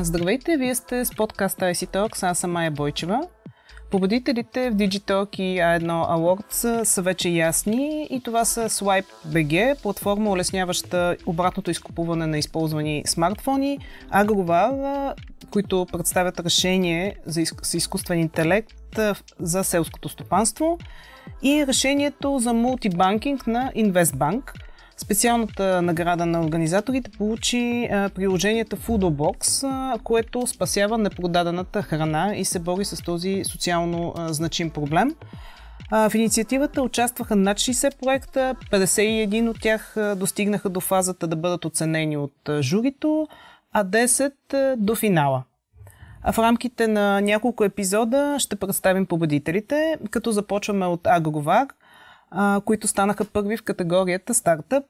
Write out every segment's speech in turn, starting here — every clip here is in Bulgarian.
Здравейте, вие сте с подкаста IC Talks, аз съм Майя Бойчева. Победителите в Digitalk и A1 Awards са вече ясни и това са Swipe BG, платформа улесняваща обратното изкупуване на използвани смартфони, Агровар, които представят решение за из- изкуствен интелект за селското стопанство и решението за мултибанкинг на InvestBank – Специалната награда на организаторите получи приложението Foodobox, което спасява непродадената храна и се бори с този социално значим проблем. В инициативата участваха над 60 проекта, 51 от тях достигнаха до фазата да бъдат оценени от журито, а 10 до финала. А в рамките на няколко епизода ще представим победителите, като започваме от Агровар – които станаха първи в категорията стартъп.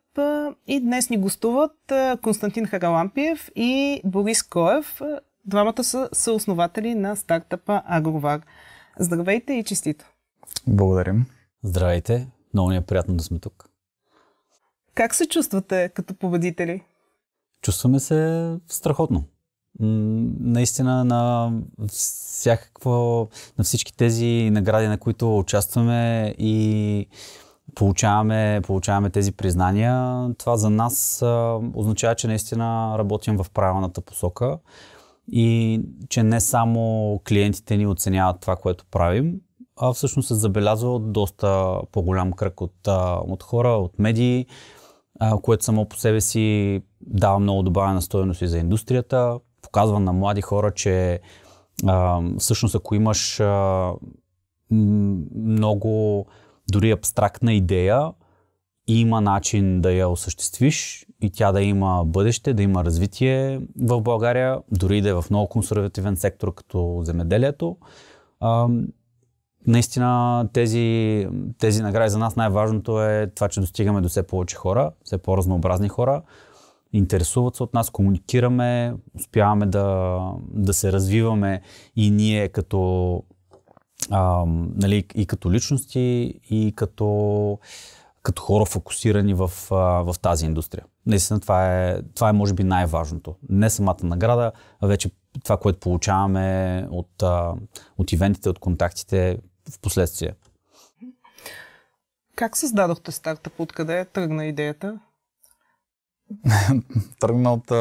и днес ни гостуват Константин Харалампиев и Борис Коев. Двамата са съоснователи на стартъпа Агровар. Здравейте и честито! Благодарим! Здравейте! Много ни е приятно да сме тук. Как се чувствате като победители? Чувстваме се страхотно наистина на всякакво, на всички тези награди, на които участваме и получаваме, получаваме тези признания, това за нас а, означава, че наистина работим в правилната посока и че не само клиентите ни оценяват това, което правим, а всъщност се забелязва от доста по-голям кръг от, от хора, от медии, а, което само по себе си дава много добавена стоеност и за индустрията, показва на млади хора, че а, всъщност ако имаш а, много дори абстрактна идея, има начин да я осъществиш и тя да има бъдеще, да има развитие в България, дори да е в много консервативен сектор като земеделието. А, наистина тези, тези награди за нас най-важното е това, че достигаме до все повече хора, все по-разнообразни хора, интересуват се от нас, комуникираме, успяваме да, да се развиваме и ние като, а, нали, и като личности, и като, като хора фокусирани в, а, в тази индустрия. Наистина това е, това е може би най-важното. Не самата награда, а вече това, което получаваме от, а, от ивентите, от контактите в последствие. Как създадохте стартъп? Откъде тръгна идеята? тръгна от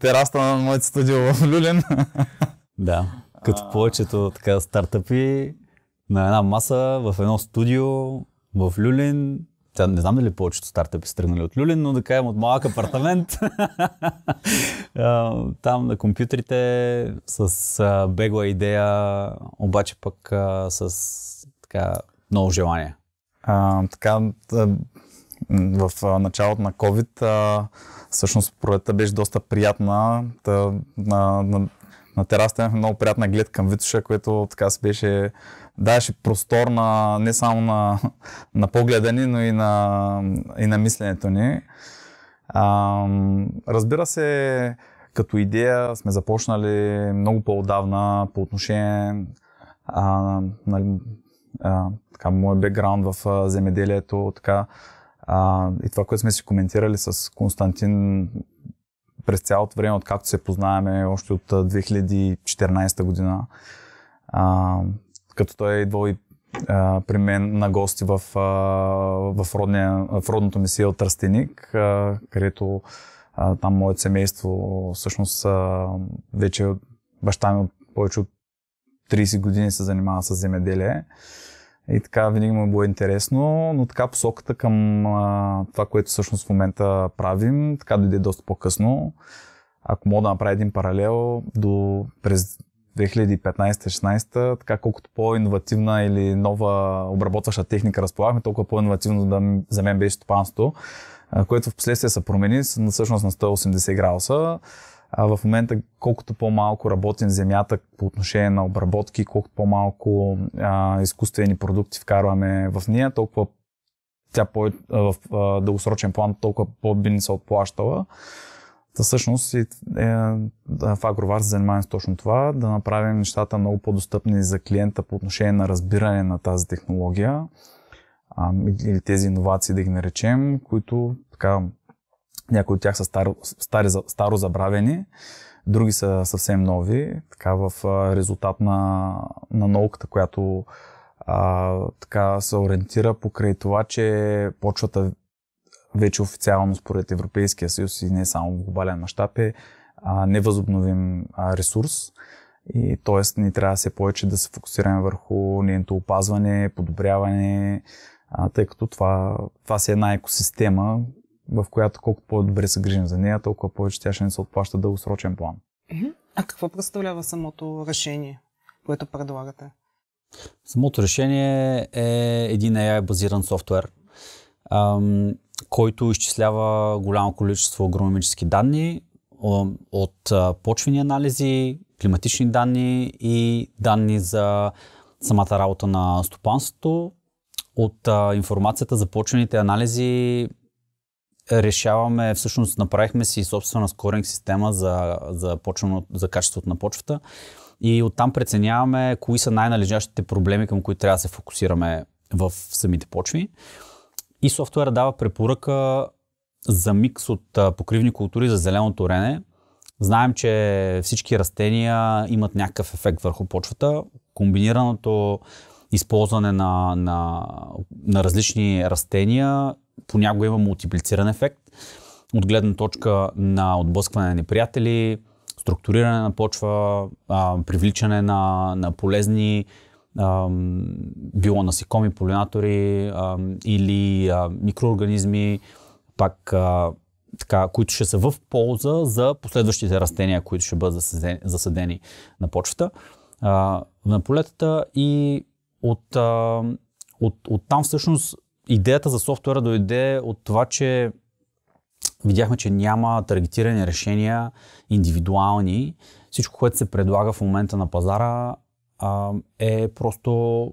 тераста на моето студио в Люлин. да, като повечето така стартъпи на една маса, в едно студио, в Люлин. Тя не знам дали повечето стартъпи са тръгнали от Люлин, но да кажем от малък апартамент. Там на компютрите с бегла идея, обаче пък с така много желание. А, така, в началото на COVID, а, всъщност пролетта беше доста приятна. Та, на, на, на терасата имахме много приятна глед към Витоша, което така се беше даваше простор на, не само на, на погледа ни, но и на, и на мисленето ни. А, разбира се, като идея сме започнали много по-отдавна по отношение а, нали, а, така, моят бекграунд в земеделието, така а, и това, което сме си коментирали с Константин през цялото време, откакто се познаваме, още от 2014 година, а, като той е идвал и а, при мен на гости в, а, в, родния, в родното ми си от Растеник, а, където а, там моето семейство, всъщност а, вече баща ми повече от 30 години се занимава с земеделие. И така винаги му е било интересно, но така посоката към а, това, което всъщност в момента правим, така дойде доста по-късно. Ако мога да направя един паралел до през 2015-16, така колкото по-инновативна или нова обработваща техника разполагахме, толкова по-инновативно да, за мен беше стопанството, което в последствие се промени всъщност на 180 градуса а, в момента колкото по-малко работим земята по отношение на обработки, колкото по-малко а, изкуствени продукти вкарваме в нея, толкова тя по, в а, дългосрочен план толкова по-би ни се отплащала. Та всъщност и, е, в Агровар се занимаваме с точно това, да направим нещата много по-достъпни за клиента по отношение на разбиране на тази технология а, или тези иновации да ги наречем, които така някои от тях са старо, стари, старо забравени, други са съвсем нови, така в резултат на, на науката, която а, така се ориентира покрай това, че почвата вече официално според Европейския съюз и не само в глобален мащаб е а, невъзобновим а, ресурс. И т.е. ни трябва все повече да се фокусираме върху нейното опазване, подобряване, а, тъй като това, това си е една екосистема, в която колкото по-добре се грижим за нея, толкова повече тя ще не се отплаща дългосрочен план. А какво представлява самото решение, което предлагате? Самото решение е един AI-базиран софтуер, който изчислява голямо количество агрономически данни от почвени анализи, климатични данни и данни за самата работа на стопанството. От информацията за почвените анализи решаваме, всъщност направихме си собствена скоринг система за, за, почвено, за качеството на почвата и оттам преценяваме кои са най-належащите проблеми, към които трябва да се фокусираме в самите почви. И софтуера дава препоръка за микс от покривни култури за зеленото рене. Знаем, че всички растения имат някакъв ефект върху почвата. Комбинираното използване на, на, на различни растения понякога има мултиплициран ефект от гледна точка на отблъскване на неприятели, структуриране на почва, а, привличане на, на полезни а, било насекоми, полинатори а, или а, микроорганизми, пак а, така, които ще са в полза за последващите растения, които ще бъдат засадени, на почвата, а, на полетата и от, а, от, от там всъщност идеята за софтуера дойде от това, че видяхме, че няма таргетирани решения, индивидуални. Всичко, което се предлага в момента на пазара а, е просто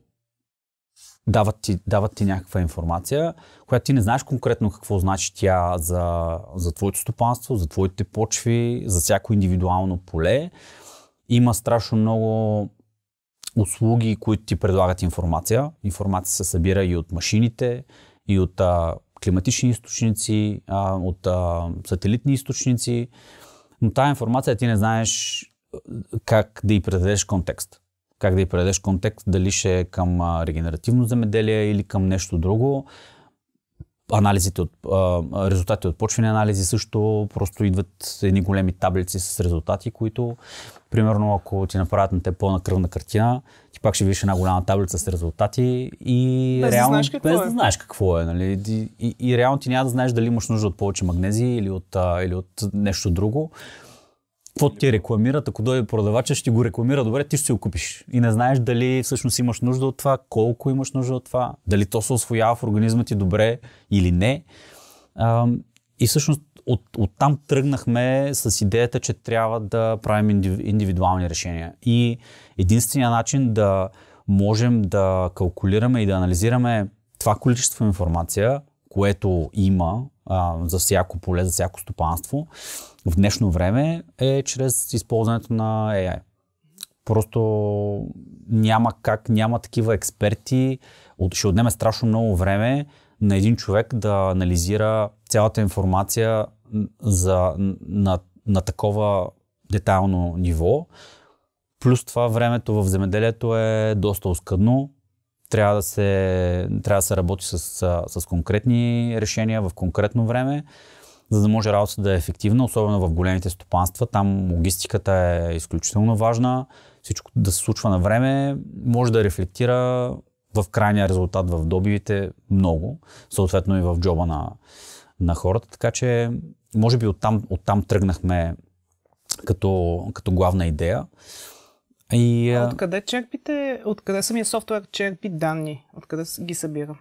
дават ти, дават ти някаква информация, която ти не знаеш конкретно какво значи тя за, за твоето стопанство, за твоите почви, за всяко индивидуално поле. Има страшно много услуги, които ти предлагат информация. Информация се събира и от машините, и от а, климатични източници, а, от а, сателитни източници. Но тази информация ти не знаеш как да й предадеш контекст. Как да й предадеш контекст, дали ще е към а, регенеративно земеделие или към нещо друго анализите от, а, резултати от почвени анализи също просто идват едни големи таблици с резултати, които, примерно, ако ти направят на те пълна кръвна картина, ти пак ще видиш една голяма таблица с резултати и без реално, да знаеш какво без е. да знаеш какво е. Нали? И, и, и реално ти няма да знаеш дали имаш нужда от повече магнези или от, а, или от нещо друго какво ти рекламират, ако дойде продавача, ще го рекламира добре, ти ще си го купиш. И не знаеш дали всъщност имаш нужда от това, колко имаш нужда от това, дали то се освоява в организма ти добре или не. И всъщност от, оттам тръгнахме с идеята, че трябва да правим индивидуални решения. И единствения начин да можем да калкулираме и да анализираме това количество информация което има а, за всяко поле, за всяко стопанство в днешно време е чрез използването на AI. Просто няма как, няма такива експерти. От, ще отнеме страшно много време на един човек да анализира цялата информация за, на, на такова детайлно ниво. Плюс това времето в земеделието е доста оскъдно трябва да се, трябва да се работи с, с конкретни решения в конкретно време, за да може работата да е ефективна, особено в големите стопанства. Там логистиката е изключително важна. Всичко да се случва на време може да рефлектира в крайния резултат в добивите много, съответно и в джоба на, на хората. Така че, може би оттам, оттам тръгнахме като, като главна идея. И, а откъде черпите, откъде самия софтуер черпи данни? Откъде ги събира?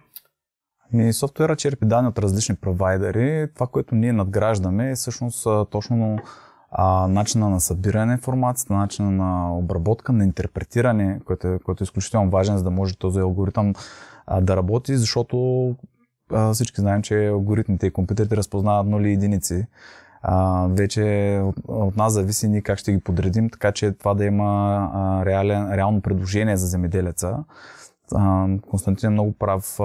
Ми, софтуера черпи данни от различни провайдери. Това, което ние надграждаме е всъщност точно а, начина на събиране на информацията, начина на обработка, на интерпретиране, което е, което е изключително важен, за да може този алгоритъм а, да работи, защото а, всички знаем, че алгоритмите и компютрите разпознават нули единици а, вече от, от нас зависи ни как ще ги подредим, така че това да има а, реален, реално предложение за земеделеца. А, Константин е много прав а,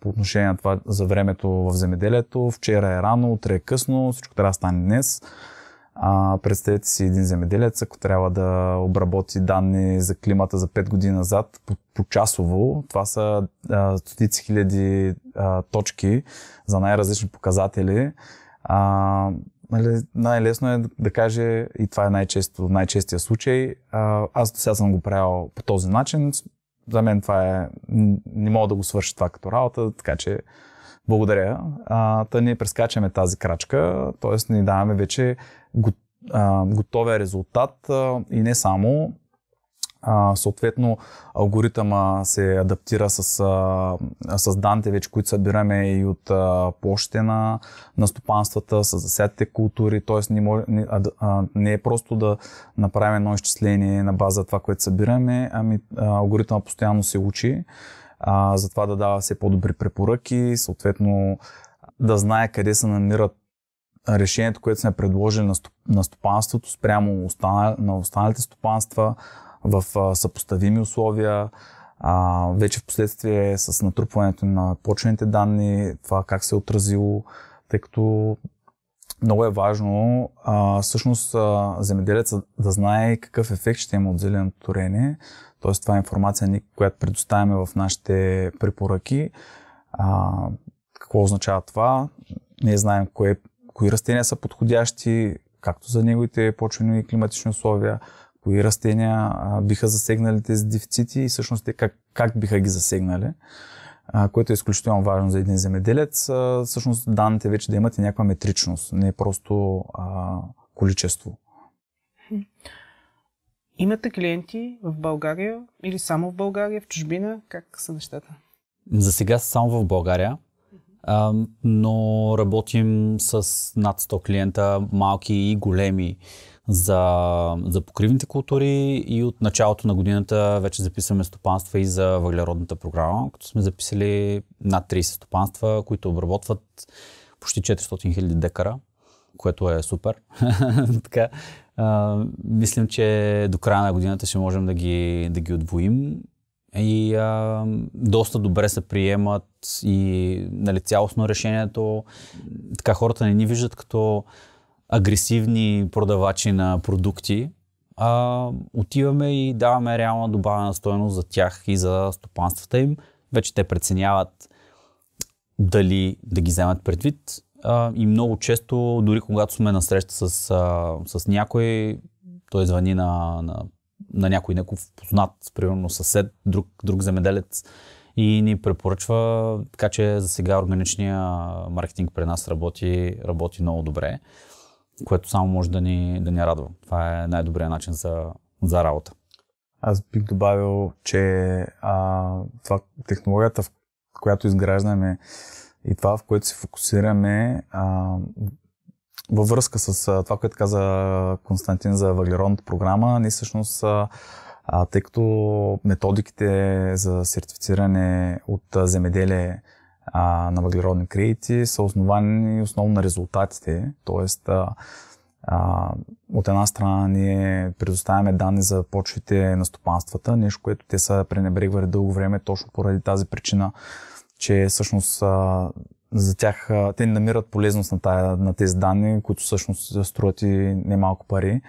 по отношение на това за времето в земеделието. Вчера е рано, утре е късно, всичко трябва да стане днес. А, представете си един земеделец, ако трябва да обработи данни за климата за 5 години назад, по по това са а, стотици хиляди а, точки за най-различни показатели. А, нали, най-лесно е да, каже, и това е най-често, най-честия случай, а, аз до сега съм го правил по този начин, за мен това е, не мога да го свърша това като работа, така че благодаря. А, та ние прескачаме тази крачка, т.е. ни даваме вече го, а, готовия резултат а, и не само, а, съответно, алгоритъма се адаптира с, а, с данните вече, които събираме и от а, площите на, на стопанствата, с засятите култури, т.е. Не, може, не, а, не е просто да направим едно изчисление на база това, което събираме, ами а, алгоритъма постоянно се учи, а, затова да дава все по-добри препоръки, съответно да знае къде се намират решението, което сме предложили на, стоп, на стопанството спрямо остана, на останалите стопанства, в а, съпоставими условия. А, вече в последствие с натрупването на почвените данни, това как се е отразило, тъй като много е важно а, всъщност а, земеделецът да знае какъв ефект ще има от зеленото торене. т.е. това е информация, която предоставяме в нашите препоръки. А, какво означава това? Ние знаем кое, кои растения са подходящи, както за неговите почвени и климатични условия, кои растения а, биха засегнали тези дефицити и всъщност те как, как биха ги засегнали, а, което е изключително важно за един земеделец. А, всъщност данните вече да имат и някаква метричност, не е просто а, количество. Имате клиенти в България или само в България, в чужбина? Как са нещата? За сега само в България, но работим с над 100 клиента, малки и големи за, за покривните култури и от началото на годината вече записваме стопанства и за въглеродната програма, като сме записали над 30 стопанства, които обработват почти 400 000 декара, което е супер. така, а, мислим, че до края на годината ще можем да ги, да ги отвоим и а, доста добре се приемат и нали, цялостно решението. Така хората не ни виждат като агресивни продавачи на продукти, а, отиваме и даваме реална добавена стоеност за тях и за стопанствата им. Вече те преценяват дали да ги вземат предвид. А, и много често, дори когато сме на среща с, с някой, той звъни на, на, на някой неков познат, примерно съсед, друг, друг земеделец и ни препоръчва, така че за сега органичния маркетинг при нас работи, работи много добре което само може да ни, да ни радва. Това е най-добрият начин за, за работа. Аз бих добавил, че а, това, технологията, в която изграждаме и това, в което се фокусираме, а, във връзка с а, това, което каза Константин за въглеродната програма, ние всъщност, а, тъй като методиките за сертифициране от а, земеделие а, на въглеродни кредити са основани основно на резултатите. Тоест, а, а, от една страна ние предоставяме данни за почвите на стопанствата, нещо, което те са пренебрегвали дълго време, точно поради тази причина, че всъщност а, за тях а, те намират полезност на, тая, на тези данни, които всъщност струват и немалко пари.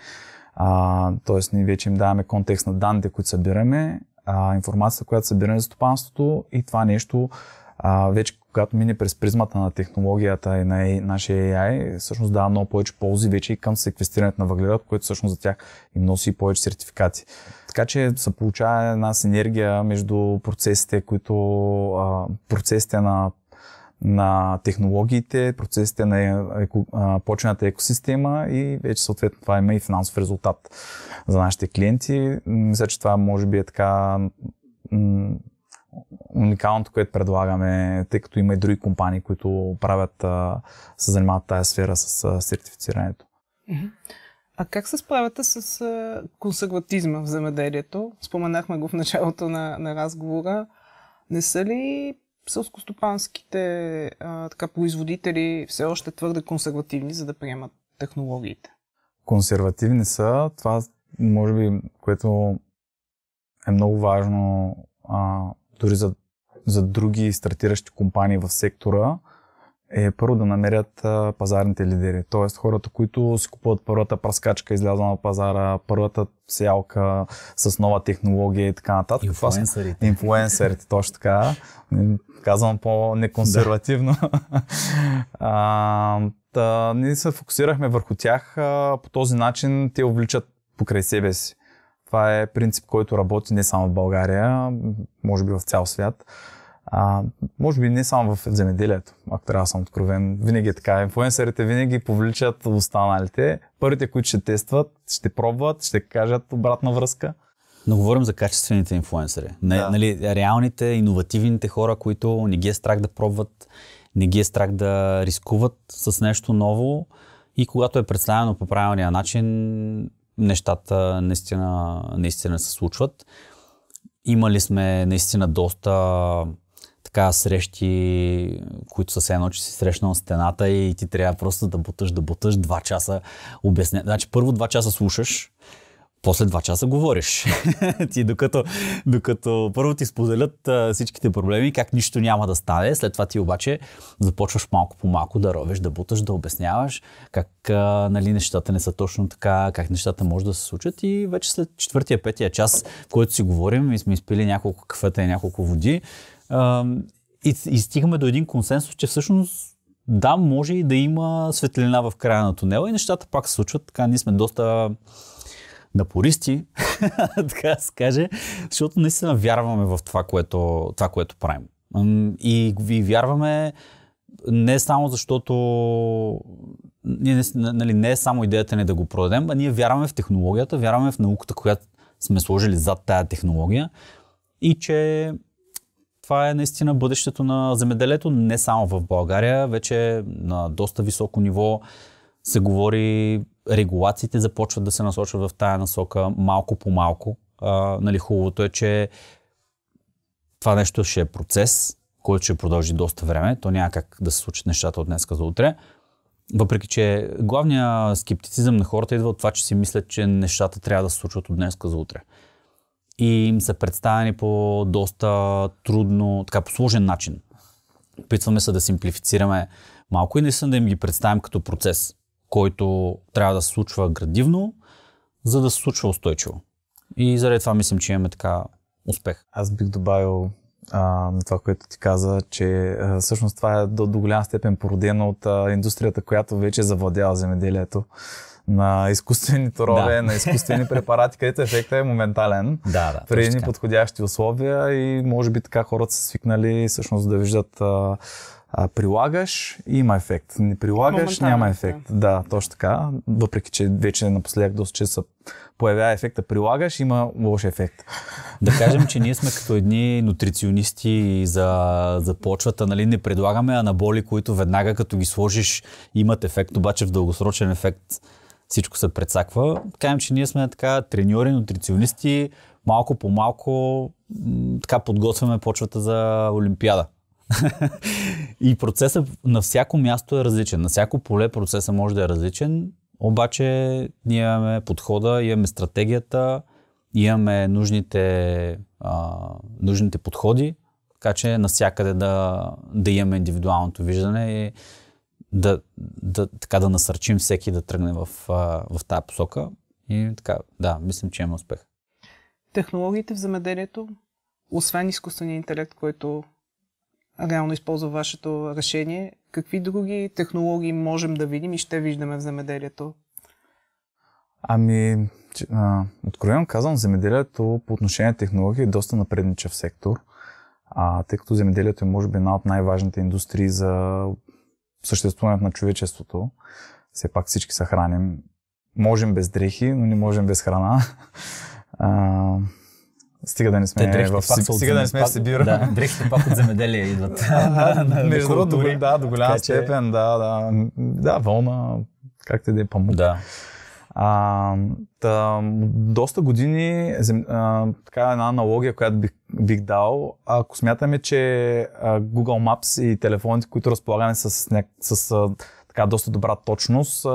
А, тоест ние вече им даваме контекст на данните, които събираме, а, информацията, която събираме за стопанството и това нещо а, вече когато мине през призмата на технологията и на нашия AI, всъщност дава много повече ползи вече и към секвестирането на въглерод, което всъщност за тях им носи повече сертификати. Така че се получава една синергия между процесите, които, а, процесите на на технологиите, процесите на е, еко, а, почната екосистема и вече съответно това има и финансов резултат за нашите клиенти. Мисля, че това може би е така уникалното, което предлагаме, тъй като има и други компании, които правят, се занимават тази сфера с сертифицирането. А как се справяте с консерватизма в земеделието? Споменахме го в началото на, на разговора. Не са ли сълскостопанските а, така, производители все още твърде консервативни, за да приемат технологиите? Консервативни са. Това, може би, което е много важно а, дори за, за други стартиращи компании в сектора, е първо да намерят пазарните лидери. Тоест хората, които си купуват първата праскачка, излязла на пазара, първата сялка с нова технология и така нататък. Инфлуенсърите. Инфлуенсърите, точно така. Казвам по-неконсервативно. Да. а, та, ние се фокусирахме върху тях. по този начин те увличат покрай себе си. Това е принцип, който работи не само в България, може би в цял свят. А, може би не само в земеделието, ако трябва да съм откровен. Винаги е така. Инфуенсерите винаги повличат останалите. Първите, които ще тестват, ще пробват, ще кажат обратна връзка. Но говорим за качествените инфуенсери. да. нали, реалните, иновативните хора, които не ги е страх да пробват, не ги е страх да рискуват с нещо ново и когато е представено по правилния начин, нещата наистина, наистина се случват. Имали сме наистина доста така срещи, които са едно, че си срещнал стената и ти трябва просто да буташ, да буташ два часа обясня. Значи първо два часа слушаш, после два часа говориш. ти докато, докато първо ти споделят а, всичките проблеми, как нищо няма да стане, след това ти обаче започваш малко по малко да ровеш, да буташ, да обясняваш как а, нали, нещата не са точно така, как нещата може да се случат и вече след четвъртия, петия час, в който си говорим и сме изпили няколко кафета и няколко води, а, и, и стигаме до един консенсус, че всъщност да, може и да има светлина в края на тунела и нещата пак се случват. Така ние сме доста на пористи, така да се каже, защото наистина вярваме в това, което, това, което правим. И, ви вярваме не само защото ние, нали, не е само идеята ни да го продадем, а ние вярваме в технологията, вярваме в науката, която сме сложили зад тая технология и че това е наистина бъдещето на земеделието, не само в България, вече на доста високо ниво се говори регулациите започват да се насочват в тая насока малко по малко. А, нали, хубавото е, че това нещо ще е процес, който ще продължи доста време. То няма как да се случат нещата от днес за утре. Въпреки, че главният скептицизъм на хората идва от това, че си мислят, че нещата трябва да се случват от днес за утре. И им са представени по доста трудно, така по сложен начин. Опитваме се да симплифицираме малко и съм да им ги представим като процес който трябва да се случва градивно, за да се случва устойчиво. И заради това мислим, че имаме така успех. Аз бих добавил а, това, което ти каза, че а, всъщност това е до, до голяма степен породено от а, индустрията, която вече завладява земеделието на изкуствени торове, да. на изкуствени препарати, където ефектът е моментален. Да, да. При едни подходящи условия и може би така хората са свикнали всъщност да виждат а, а, прилагаш и има ефект. Не прилагаш, няма ефект. Да. да, точно така. Въпреки, че вече напоследък доста че се появява ефекта прилагаш, има лош ефект. Да кажем, че ние сме като едни нутриционисти за, за почвата, нали? Не предлагаме анаболи, които веднага като ги сложиш имат ефект, обаче в дългосрочен ефект всичко се предсаква. Кажем, че ние сме така треньори, нутриционисти, малко по малко така подготвяме почвата за Олимпиада. и процесът на всяко място е различен. На всяко поле процесът може да е различен, обаче ние имаме подхода, имаме стратегията, имаме нужните, а, нужните подходи, така че навсякъде да, да имаме индивидуалното виждане и да, да, така да насърчим всеки да тръгне в, в тази посока. И така, да, мислим, че има успех. Технологиите в замеделието, освен изкуствения интелект, който реално използва вашето решение. Какви други технологии можем да видим и ще виждаме в земеделието? Ами, откровено казвам, земеделието по отношение на технологии е доста напредничав сектор, а, тъй като земеделието е може би една от най-важните индустрии за съществуването на човечеството. Все пак всички се храним. Можем без дрехи, но не можем без храна. А, Стига да не сме Те, в стига да не сме пак, Сибир. Да, дрехите пак от земеделие идват. Между другото, да, до голяма степен, да, да. Да, вълна, как те да е помогна? Да. А, та, доста години, зем, а, така една аналогия, която бих, бих дал, ако смятаме, че а, Google Maps и телефоните, които разполагаме с, с, с така доста добра точност.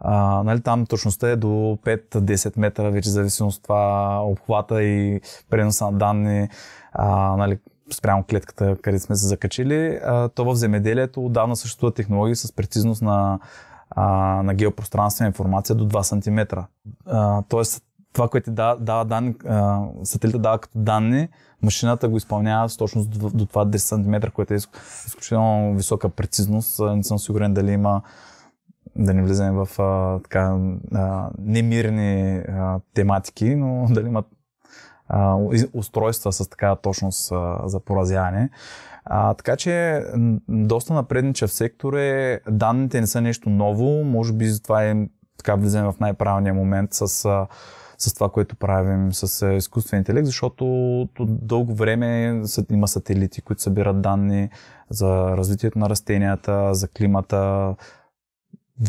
А, нали, там точността е до 5-10 метра, вече зависимост от това обхвата и преноса на данни. А, нали, спрямо клетката, където сме се закачили. то в земеделието отдавна съществуват технологии с прецизност на, на геопространствена информация до 2 см. тоест, това, което дава, данни, сателита дава като данни, машината го изпълнява с точност до, до това 10 см, което е изключително висока прецизност. Е, не съм сигурен дали има да не влизаме в а, така, а, немирни а, тематики, но дали имат а, устройства с такава точност а, за поразяване. А, така че доста напреднича в сектор е, данните не са нещо ново, може би затова е така влизаме в най-правилния момент с а, с това, което правим с е, изкуствен интелект, защото дълго време има сателити, които събират данни за развитието на растенията, за климата,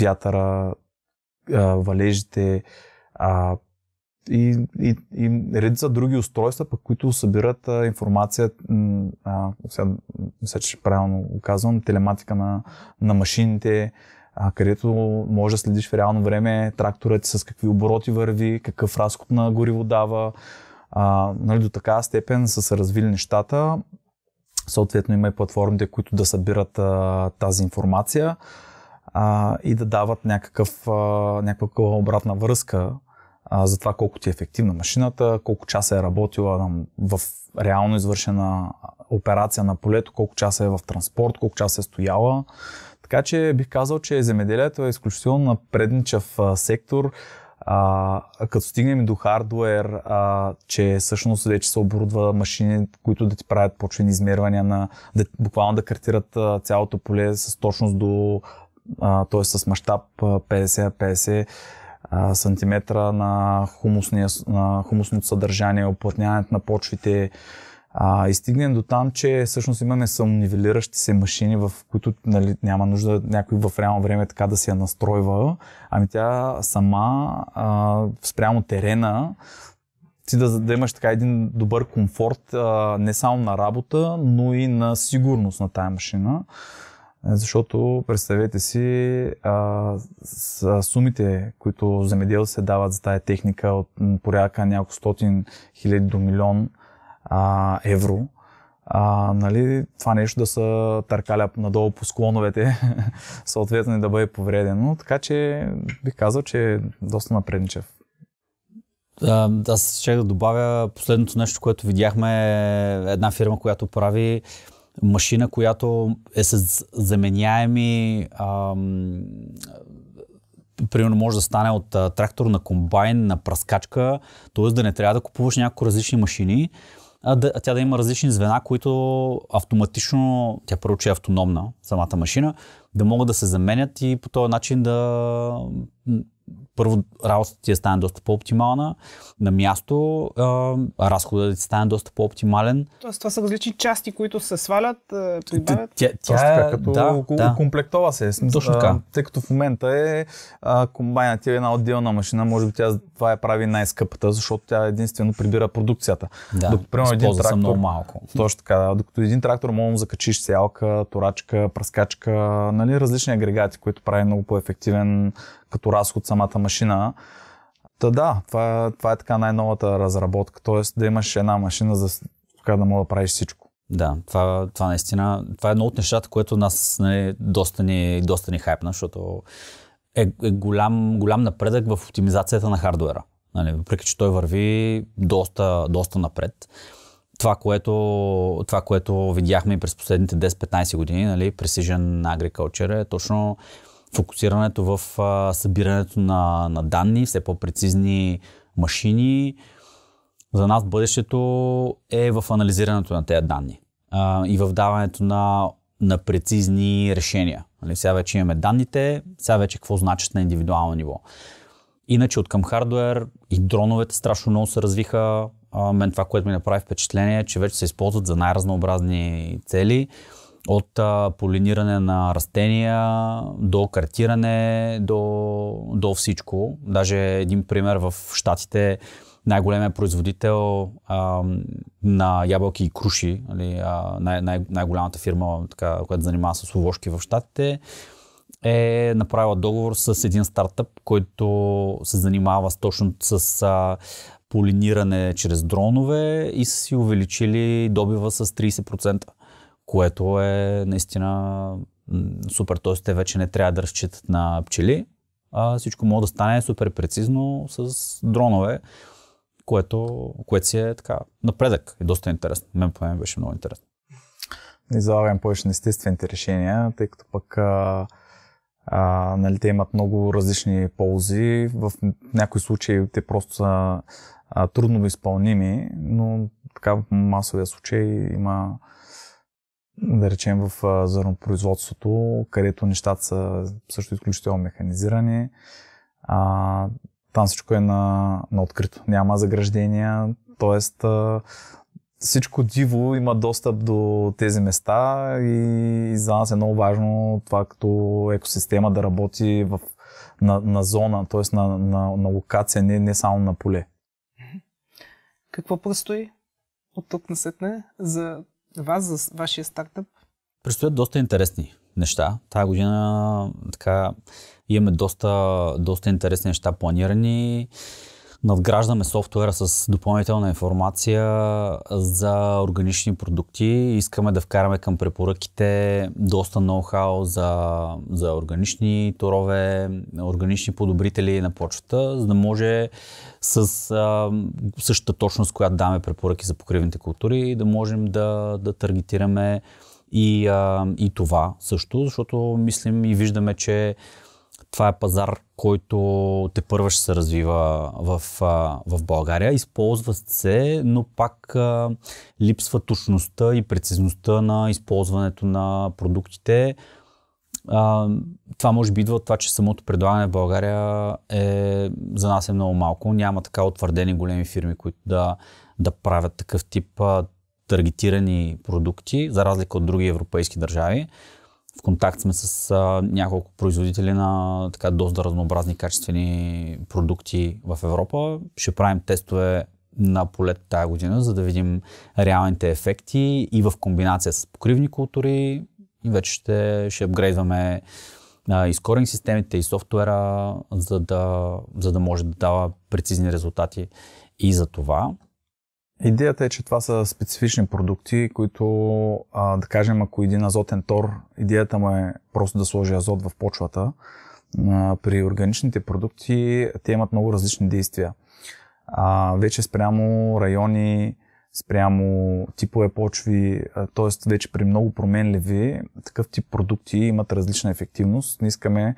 вятъра, валежите и, и, и редица други устройства, пък, които събират информация, а, сега, сега, че правилно казвам, телематика на, на машините, а, където може да следиш в реално време трактора ти с какви обороти върви, какъв разход на гориво дава. А, нали, до такава степен са се развили нещата. Съответно има и платформите, които да събират а, тази информация а, и да дават някакъв, а, някаква обратна връзка а, за това колко ти е ефективна машината, колко часа е работила там, в реално извършена операция на полето, колко часа е в транспорт, колко часа е стояла. Така че бих казал, че земеделието е изключително напредничав сектор. А, като стигнем до хардуер, а, че всъщност вече се оборудва машини, които да ти правят почвени измервания, на, да, буквално да картират а, цялото поле с точност до, т.е. с мащаб 50-50 см на, хумусния, на хумусното съдържание, оплътняването на почвите, а, и стигнем до там, че всъщност имаме самонивелиращи се машини, в които нали, няма нужда някой в реално време така да се я настройва, ами тя сама а, спрямо терена ти да, да имаш така един добър комфорт а, не само на работа, но и на сигурност на тая машина. Защото представете си а, с, сумите, които земеделците дават за тая техника от порядка няколко стотин хиляди до милион – а, евро. А, нали, това нещо да се търкаля надолу по склоновете, съответно и да бъде повредено. Така че бих казал, че е доста напредничев. А, аз ще да добавя последното нещо, което видяхме е една фирма, която прави машина, която е с заменяеми ам, примерно може да стане от а, трактор на комбайн, на праскачка, т.е. да не трябва да купуваш няколко различни машини, а, да, тя да има различни звена, които автоматично, тя първо, че е автономна, самата машина, да могат да се заменят и по този начин да първо, работата ти е стане доста по-оптимална, на място а, разходът ти стане доста по-оптимален. Тоест, това са различни части, които се свалят, прибавят. Тя, тя, е, така, като да, да. комплектова се. Е Точно така. Тъй като в момента е а, комбайна ти е една отделна машина, може би тя това е прави най-скъпата, защото тя единствено прибира продукцията. Да, докато, примерно, един трактор, много малко. Точно така, докато един трактор може да закачиш сялка, торачка, праскачка, нали, различни агрегати, които прави много по-ефективен като разход самата машина. Та да, това, е, това е така най-новата разработка, т.е. да имаш една машина, за да мога да правиш всичко. Да, това, това наистина, това е едно от нещата, което нас нали, доста, ни, доста ни хайпна, защото е, е голям, голям напредък в оптимизацията на хардуера. Нали, въпреки, че той върви доста, доста напред. Това което, това, което видяхме и през последните 10-15 години, нали, Precision Agriculture е точно фокусирането в а, събирането на, на данни, все по-прецизни машини. За нас бъдещето е в анализирането на тези данни а, и в даването на, на прецизни решения. Нали, сега вече имаме данните, сега вече какво значат на индивидуално ниво. Иначе от към хардуер и дроновете страшно много се развиха. А, мен това, което ми направи впечатление е, че вече се използват за най-разнообразни цели. От а, полиниране на растения до картиране, до, до всичко. Даже един пример в Штатите най-големият производител а, на ябълки и круши, али, а, най- най- най-голямата фирма, така, която занимава с овошки в Штатите, е направила договор с един стартъп, който се занимава с, точно с а, полиниране чрез дронове и са си увеличили добива с 30% което е наистина супер. Т.е. те вече не трябва да разчитат на пчели, а всичко може да стане супер прецизно с дронове, което, което си е така напредък и доста интересно. Мен по мен беше много интересно. И залагам повече на естествените решения, тъй като пък а, а, нали, те имат много различни ползи. В някои случаи те просто са а, трудно изпълними, но така в масовия случай има да речем в зърнопроизводството, където нещата са също изключително механизирани. А, там всичко е на, на открито. Няма заграждения, т.е. всичко диво има достъп до тези места и, и за нас е много важно това като екосистема да работи в, на, на зона, т.е. На, на, на локация, не, не само на поле. Какво предстои от тук насетне за вас, за вашия стартъп? Предстоят доста интересни неща. Тая година така, имаме доста, доста интересни неща планирани надграждаме софтуера с допълнителна информация за органични продукти. Искаме да вкараме към препоръките доста ноу-хау за, за органични торове, органични подобрители на почвата, за да може с а, същата точност, която даваме препоръки за покривните култури, да можем да, да таргетираме и, а, и това също, защото мислим и виждаме, че това е пазар, който те първа ще се развива в, в България. Използват се, но пак а, липсва точността и прецизността на използването на продуктите. А, това може би идва от това, че самото предлагане в България е, за нас е много малко. Няма така утвърдени големи фирми, които да, да правят такъв тип а, таргетирани продукти, за разлика от други европейски държави. В контакт сме с а, няколко производители на така доста разнообразни качествени продукти в Европа. Ще правим тестове на полет тази година, за да видим реалните ефекти и в комбинация с покривни култури. И вече ще, ще апгрейдваме а, и скоринг системите, и софтуера, за да, за да може да дава прецизни резултати и за това. Идеята е, че това са специфични продукти, които, а, да кажем, ако един азотен тор, идеята му е просто да сложи азот в почвата. А, при органичните продукти те имат много различни действия. А, вече спрямо райони, спрямо типове почви, т.е. вече при много променливи, такъв тип продукти имат различна ефективност. Не искаме,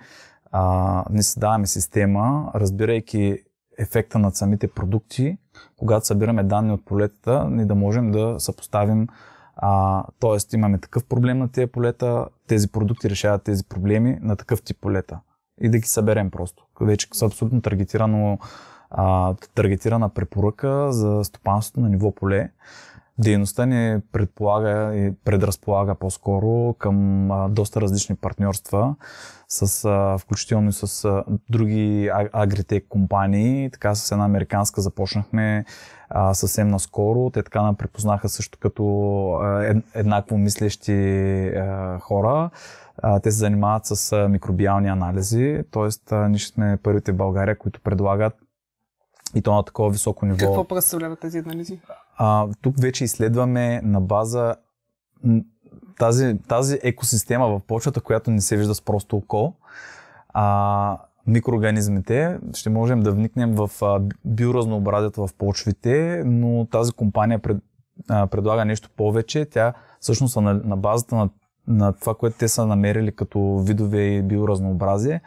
а, не създаваме система, разбирайки ефекта над самите продукти, когато събираме данни от полетата, ни да можем да съпоставим т.е. имаме такъв проблем на тези полета, тези продукти решават тези проблеми на такъв тип полета. И да ги съберем просто. Вече са абсолютно таргетирано, а, таргетирана препоръка за стопанството на ниво поле, дейността ни предполага и предразполага по-скоро към а, доста различни партньорства, с, а, включително и с а, други агритек компании. Така с една американска започнахме а, съвсем наскоро. Те така нам препознаха също като а, еднакво мислещи а, хора. А, те се занимават с а, микробиални анализи, т.е. ние сме първите в България, които предлагат и то на такова високо ниво. Какво представляват тези анализи? А, тук вече изследваме на база тази, тази екосистема в почвата, която не се вижда с просто око. А, микроорганизмите, ще можем да вникнем в биоразнообразието в почвите, но тази компания пред, а, предлага нещо повече. Тя всъщност на, на базата на, на това, което те са намерили като видове и биоразнообразие,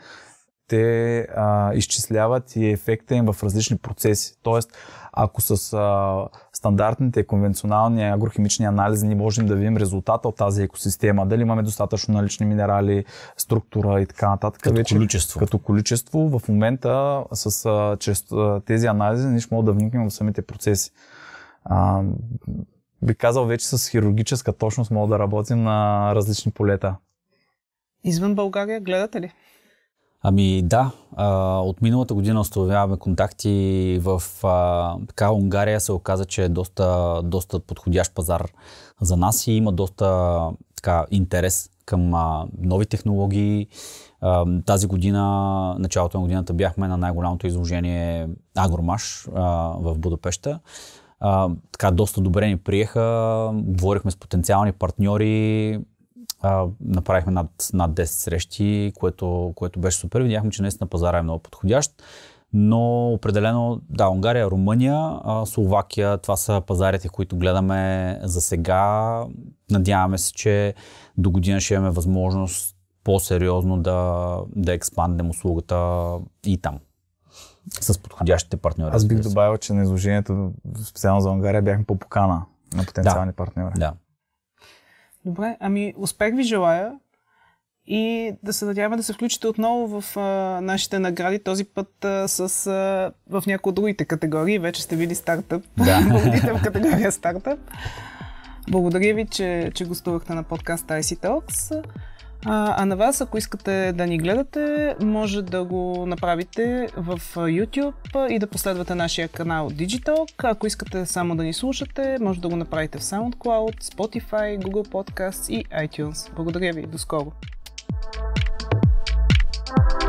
те а, изчисляват и ефекта им в различни процеси. Тоест, ако с а, стандартните конвенционални агрохимични анализи ние можем да видим резултата от тази екосистема. Дали имаме достатъчно налични минерали, структура и така нататък. Като вече, количество. Като количество. В момента с, а, чрез а, тези анализи ние ще можем да вникнем в самите процеси. А, би казал, вече с хирургическа точност мога да работим на различни полета. Извън България гледате ли? Ами да, а, от миналата година установяваме контакти в а, така, Унгария се оказа, че е доста, доста подходящ пазар за нас и има доста така, интерес към а, нови технологии. А, тази година, началото на годината бяхме на най-голямото изложение Агромаш а, в Будапеща. А, така доста добре ни приеха, говорихме с потенциални партньори, а, направихме над, над 10 срещи, което, което беше супер. Видяхме, че наистина пазара е много подходящ. Но определено, да, Унгария, Румъния, а, Словакия, това са пазарите, които гледаме за сега. Надяваме се, че до година ще имаме възможност по-сериозно да, да експанднем услугата и там с подходящите партньори. Аз бих добавил, че на изложението специално за Унгария бяхме по покана на потенциални да, партньори. Да, Добре, ами успех ви желая и да се надяваме да се включите отново в а, нашите награди, този път а, с, а, в някои от другите категории. Вече сте били стартъп, да. победител в категория стартъп. Благодаря ви, че, че гостувахте на подкаст IC Talks. А, а на вас, ако искате да ни гледате, може да го направите в YouTube и да последвате нашия канал Digital. Ако искате само да ни слушате, може да го направите в SoundCloud, Spotify, Google Podcasts и iTunes. Благодаря ви, до скоро! thank you